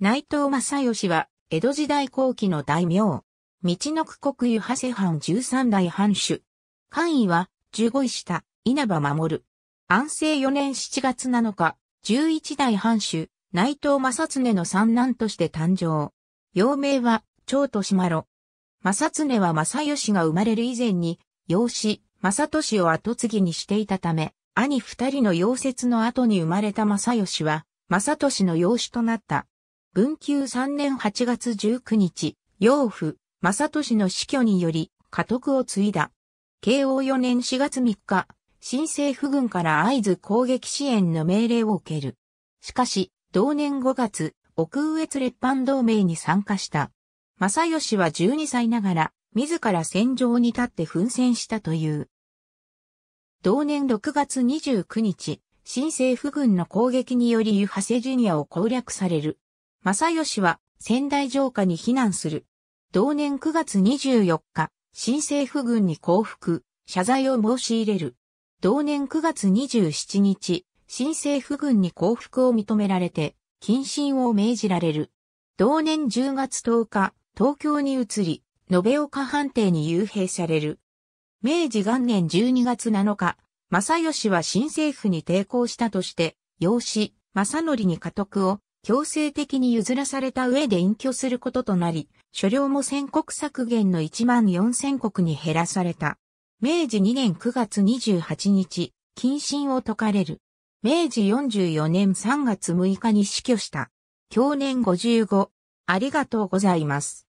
内藤正義は、江戸時代後期の大名。道の国湯長谷藩13代藩主。官位は、15位下、稲葉守。安政4年7月7日、11代藩主、内藤正常の三男として誕生。幼名は、長と島ろ。正常は正義が生まれる以前に、養子、正俊を後継ぎにしていたため、兄二人の溶接の後に生まれた正義は、正俊の養子となった。文久3年8月19日、養父、正俊の死去により、家督を継いだ。慶応4年4月3日、新政府軍から合図攻撃支援の命令を受ける。しかし、同年5月、奥越列藩同盟に参加した。正義は12歳ながら、自ら戦場に立って奮戦したという。同年6月29日、新政府軍の攻撃により湯長セジュニアを攻略される。正義は仙台城下に避難する。同年9月24日、新政府軍に降伏、謝罪を申し入れる。同年9月27日、新政府軍に降伏を認められて、謹慎を命じられる。同年10月10日、東京に移り、延岡藩邸に幽閉される。明治元年12月7日、正義は新政府に抵抗したとして、養子、正則に家督を強制的に譲らされた上で隠居することとなり、所領も宣告削減の1万4000国に減らされた。明治2年9月28日、謹慎を解かれる。明治44年3月6日に死去した。去年55。ありがとうございます。